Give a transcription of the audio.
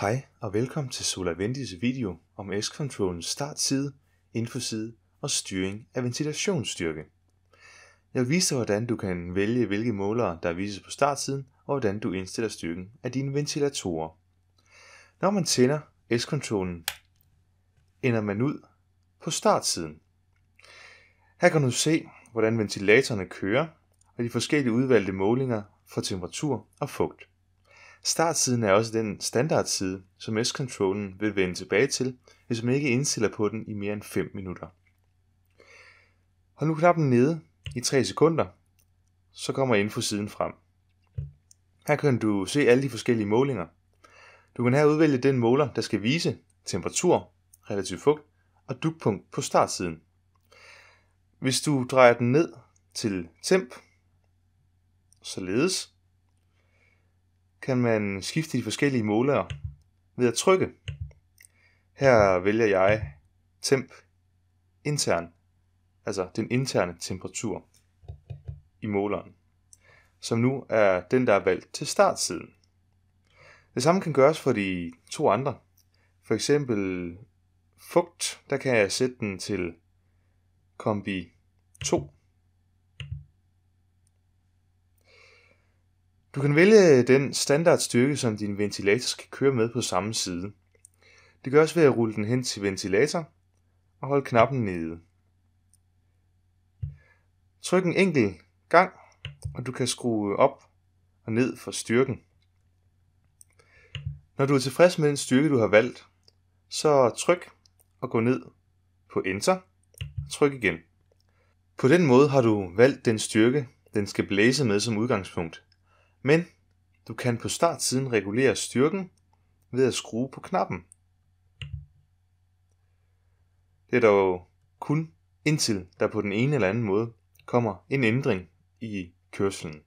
Hej og velkommen til SolarVendis video om s controllens startside, infoside og styring af ventilationsstyrke. Jeg vil vise dig, hvordan du kan vælge, hvilke målere der vises på startsiden, og hvordan du indstiller styrken af dine ventilatorer. Når man tænder s controllen ender man ud på startsiden. Her kan du se, hvordan ventilatorerne kører og de forskellige udvalgte målinger for temperatur og fugt. Startsiden er også den standardside, som S-controllen vil vende tilbage til, hvis man ikke indstiller på den i mere end 5 minutter. Hold nu knappen nede i 3 sekunder, så kommer infosiden frem. Her kan du se alle de forskellige målinger. Du kan her udvælge den måler, der skal vise temperatur, relativ fugt og dugpunkt på startsiden. Hvis du drejer den ned til temp, således, kan man skifte de forskellige målere ved at trykke. Her vælger jeg temp intern, altså den interne temperatur i måleren, som nu er den, der er valgt til startsiden. Det samme kan gøres for de to andre. For eksempel fugt, der kan jeg sætte den til kombi 2 Du kan vælge den standardstyrke, som din ventilator skal køre med på samme side. Det gøres ved at rulle den hen til ventilator og holde knappen nede. Tryk en enkelt gang, og du kan skrue op og ned for styrken. Når du er tilfreds med den styrke, du har valgt, så tryk og gå ned på Enter. Tryk igen. På den måde har du valgt den styrke, den skal blæse med som udgangspunkt men du kan på startsiden regulere styrken ved at skrue på knappen. Det er dog kun indtil der på den ene eller anden måde kommer en ændring i kørslen.